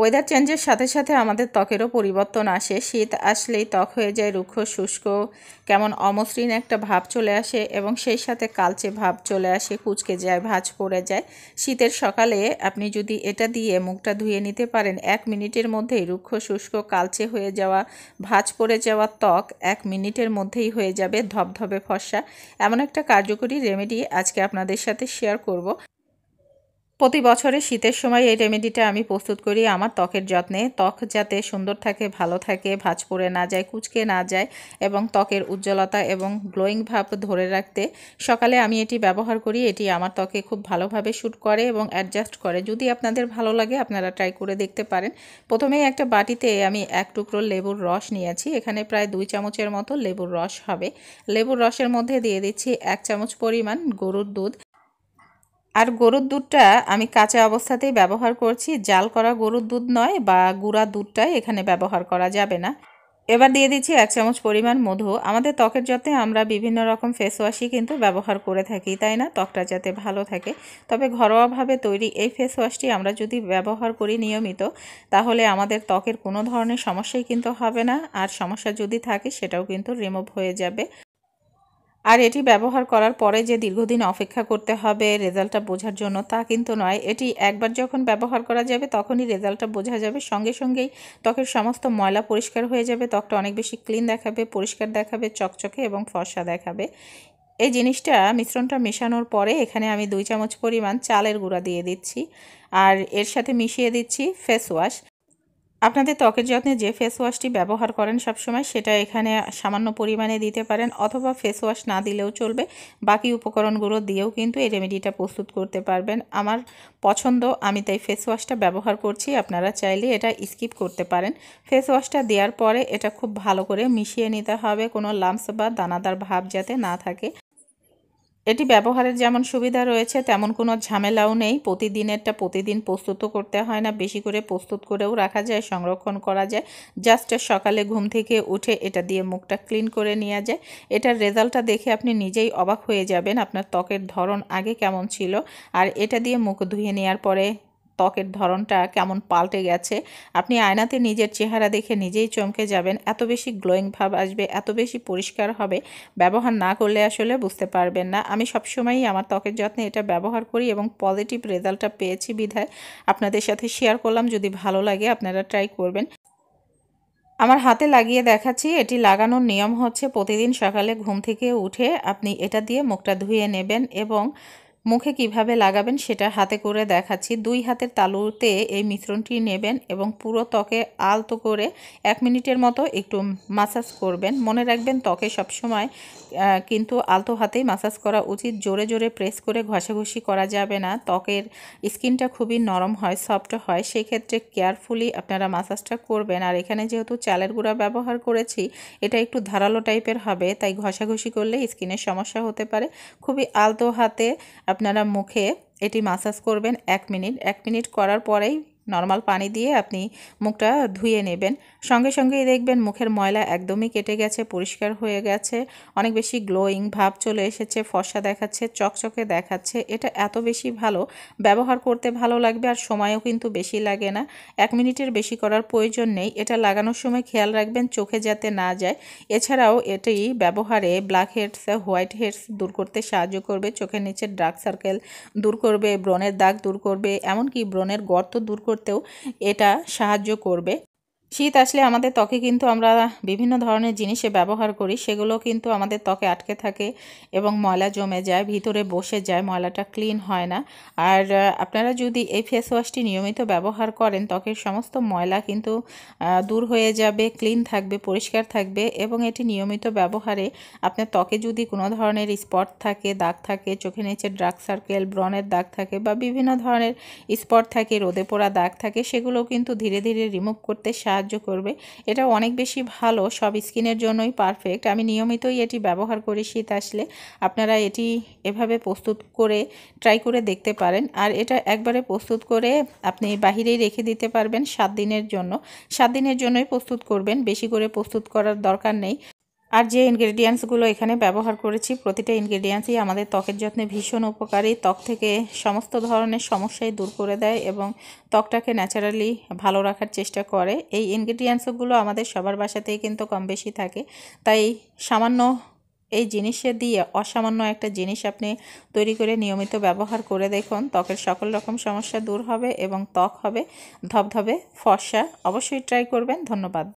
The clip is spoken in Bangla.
ওয়েদার চেঞ্জের সাথে সাথে আমাদের ত্বকেরও পরিবর্তন আসে শীত আসলেই ত্বক হয়ে যায় রুক্ষ শুষ্ক কেমন অমসৃণ একটা ভাব চলে আসে এবং সেই সাথে কালচে ভাব চলে আসে কুচকে যায় ভাঁজ পড়ে যায় শীতের সকালে আপনি যদি এটা দিয়ে মুখটা ধুয়ে নিতে পারেন এক মিনিটের মধ্যেই রুক্ষ শুষ্ক কালচে হয়ে যাওয়া ভাঁজ পড়ে যাওয়া ত্বক এক মিনিটের মধ্যেই হয়ে যাবে ধবধবে ফর্সা এমন একটা কার্যকরী রেমেডি আজকে আপনাদের সাথে শেয়ার করব প্রতি বছরে শীতের সময় এই রেমেডিটা আমি প্রস্তুত করি আমার ত্বকের যত্নে ত্বক যাতে সুন্দর থাকে ভালো থাকে ভাঁজ পড়ে না যায় কুচকে না যায় এবং ত্বকের উজ্জ্বলতা এবং গ্লোয়িং ভাব ধরে রাখতে সকালে আমি এটি ব্যবহার করি এটি আমার ত্বকে খুব ভালোভাবে শ্যুট করে এবং অ্যাডজাস্ট করে যদি আপনাদের ভালো লাগে আপনারা ট্রাই করে দেখতে পারেন প্রথমেই একটা বাটিতে আমি এক টুকরো লেবুর রস নিয়েছি এখানে প্রায় দুই চামচের মতো লেবুর রস হবে লেবুর রসের মধ্যে দিয়ে দিচ্ছি এক চামচ পরিমাণ গরুর দুধ আর গরুর দুধটা আমি কাঁচা অবস্থাতেই ব্যবহার করছি জাল করা গরুর দুধ নয় বা গুড়া দুধটাই এখানে ব্যবহার করা যাবে না এবার দিয়ে দিচ্ছি এক চামচ পরিমাণ মধু আমাদের ত্বকের যত্নে আমরা বিভিন্ন রকম ফেস ওয়াশই কিন্তু ব্যবহার করে থাকি তাই না ত্বকটা যাতে ভালো থাকে তবে ঘরোয়াভাবে তৈরি এই ফেস ওয়াশটি আমরা যদি ব্যবহার করি নিয়মিত তাহলে আমাদের ত্বকের কোনো ধরনের সমস্যাই কিন্তু হবে না আর সমস্যা যদি থাকে সেটাও কিন্তু রিমুভ হয়ে যাবে আর এটি ব্যবহার করার পরে যে দীর্ঘদিন অপেক্ষা করতে হবে রেজাল্টটা বোঝার জন্য তা কিন্তু নয় এটি একবার যখন ব্যবহার করা যাবে তখনই রেজাল্টটা বোঝা যাবে সঙ্গে সঙ্গেই ত্বকের সমস্ত ময়লা পরিষ্কার হয়ে যাবে ত্বকটা অনেক বেশি ক্লিন দেখাবে পরিষ্কার দেখাবে চকচকে এবং ফর্সা দেখাবে এই জিনিসটা মিশ্রণটা মেশানোর পরে এখানে আমি দুই চামচ পরিমাণ চালের গুঁড়া দিয়ে দিচ্ছি আর এর সাথে মিশিয়ে দিচ্ছি ফেস ওয়াশ আপনাদের ত্বকের যত্নে যে ফেস ওয়াশটি ব্যবহার করেন সবসময় সেটা এখানে সামান্য পরিমাণে দিতে পারেন অথবা ফেস ওয়াশ না দিলেও চলবে বাকি উপকরণগুলো দিয়েও কিন্তু এই রেমেডিটা প্রস্তুত করতে পারবেন আমার পছন্দ আমি তাই ফেস ওয়াশটা ব্যবহার করছি আপনারা চাইলে এটা স্কিপ করতে পারেন ফেস ওয়াশটা দেওয়ার পরে এটা খুব ভালো করে মিশিয়ে নিতে হবে কোনো লামস বা দানাদার ভাব যাতে না থাকে এটি ব্যবহারের যেমন সুবিধা রয়েছে তেমন কোনো ঝামেলাও নেই প্রতিদিনেরটা প্রতিদিন প্রস্তুত করতে হয় না বেশি করে প্রস্তুত করেও রাখা যায় সংরক্ষণ করা যায় জাস্ট সকালে ঘুম থেকে উঠে এটা দিয়ে মুখটা ক্লিন করে নেওয়া যায় এটার রেজাল্টটা দেখে আপনি নিজেই অবাক হয়ে যাবেন আপনার ত্বকের ধরন আগে কেমন ছিল আর এটা দিয়ে মুখ ধুয়ে নেওয়ার পরে ত্বকের ধরনটা কেমন পাল্টে গেছে আপনি আয়নাতে নিজের চেহারা দেখে নিজেই চমকে যাবেন এত বেশি গ্লোয়িং ভাব আসবে এত বেশি পরিষ্কার হবে ব্যবহার না করলে আসলে বুঝতে পারবেন না আমি সবসময়ই আমার ত্বকের যত্নে এটা ব্যবহার করি এবং পজিটিভ রেজাল্টটা পেয়েছি বিধায় আপনাদের সাথে শেয়ার করলাম যদি ভালো লাগে আপনারা ট্রাই করবেন আমার হাতে লাগিয়ে দেখাচ্ছি এটি লাগানোর নিয়ম হচ্ছে প্রতিদিন সকালে ঘুম থেকে উঠে আপনি এটা দিয়ে মুখটা ধুয়ে নেবেন এবং মুখে কিভাবে লাগাবেন সেটা হাতে করে দেখাচ্ছি দুই হাতের তালুতে এই মিশ্রণটি নেবেন এবং পুরো ত্বকে আলতো করে এক মিনিটের মতো একটু মাসাজ করবেন মনে রাখবেন ত্বকে সবসময় কিন্তু আলতো হাতেই মাসাজ করা উচিত জোরে জোরে প্রেস করে ঘষাঘষি করা যাবে না ত্বকের স্কিনটা খুবই নরম হয় সফট হয় সেই ক্ষেত্রে কেয়ারফুলি আপনারা মাসাজটা করবেন আর এখানে যেহেতু চালের গুঁড়া ব্যবহার করেছি এটা একটু ধারালো টাইপের হবে তাই ঘষাঘষি করলে স্কিনের সমস্যা হতে পারে খুবই আলতো হাতে আপনারা মুখে এটি মাসাজ করবেন এক মিনিট এক মিনিট করার পরেই নর্মাল পানি দিয়ে আপনি মুখটা ধুয়ে নেবেন সঙ্গে সঙ্গেই দেখবেন মুখের ময়লা একদমই কেটে গেছে পরিষ্কার হয়ে গেছে অনেক বেশি গ্লোয়িং ভাব চলে এসেছে ফসা দেখাচ্ছে চকচকে দেখাচ্ছে এটা এত বেশি ভালো ব্যবহার করতে ভালো লাগবে আর সময়ও কিন্তু বেশি লাগে না এক মিনিটের বেশি করার প্রয়োজন নেই এটা লাগানোর সময় খেয়াল রাখবেন চোখে যাতে না যায় এছাড়াও এটি ব্যবহারে ব্ল্যাক হেডস হোয়াইট হেডস দূর করতে সাহায্য করবে চোখের নিচের ডার্ক সার্কেল দূর করবে ব্রণের দাগ দূর করবে এমনকি ব্রণের গর্ত দূর করবে করতেও এটা সাহায্য করবে শীত আসলে আমাদের ত্বকে কিন্তু আমরা বিভিন্ন ধরনের জিনিসে ব্যবহার করি সেগুলো কিন্তু আমাদের ত্বকে আটকে থাকে এবং ময়লা জমে যায় ভিতরে বসে যায় ময়লাটা ক্লিন হয় না আর আপনারা যদি এই ফেস ওয়াশটি নিয়মিত ব্যবহার করেন ত্বকের সমস্ত ময়লা কিন্তু দূর হয়ে যাবে ক্লিন থাকবে পরিষ্কার থাকবে এবং এটি নিয়মিত ব্যবহারে আপনার ত্বকে যদি কোনো ধরনের স্পট থাকে দাগ থাকে চোখে নিচে ড্রাগ সার্কেল ব্রনের দাগ থাকে বা বিভিন্ন ধরনের স্পট থাকে রোদে পোড়া দাগ থাকে সেগুলো কিন্তু ধীরে ধীরে রিমুভ করতে সাহায্য সাহায্য করবে এটা অনেক বেশি ভালো সব স্কিনের জন্যই পারফেক্ট আমি নিয়মিতই এটি ব্যবহার করি শীত আসলে আপনারা এটি এভাবে প্রস্তুত করে ট্রাই করে দেখতে পারেন আর এটা একবারে প্রস্তুত করে আপনি বাহিরেই রেখে দিতে পারবেন সাত দিনের জন্য সাত দিনের জন্যই প্রস্তুত করবেন বেশি করে প্রস্তুত করার দরকার নেই আর যে ইনগ্রেডিয়েন্টসগুলো এখানে ব্যবহার করেছি প্রতিটা ইনগ্রেডিয়েন্টসই আমাদের ত্বকের যত্নে ভীষণ উপকারী ত্বক থেকে সমস্ত ধরনের সমস্যাই দূর করে দেয় এবং ত্বকটাকে ন্যাচারালি ভালো রাখার চেষ্টা করে এই ইনগ্রেডিয়েন্টসগুলো আমাদের সবার বাসাতেই কিন্তু কম বেশি থাকে তাই সামান্য এই জিনিসে দিয়ে অসামান্য একটা জিনিস আপনি তৈরি করে নিয়মিত ব্যবহার করে দেখুন ত্বকের সকল রকম সমস্যা দূর হবে এবং ত্বক হবে ধবধবে ফর্সা অবশ্যই ট্রাই করবেন ধন্যবাদ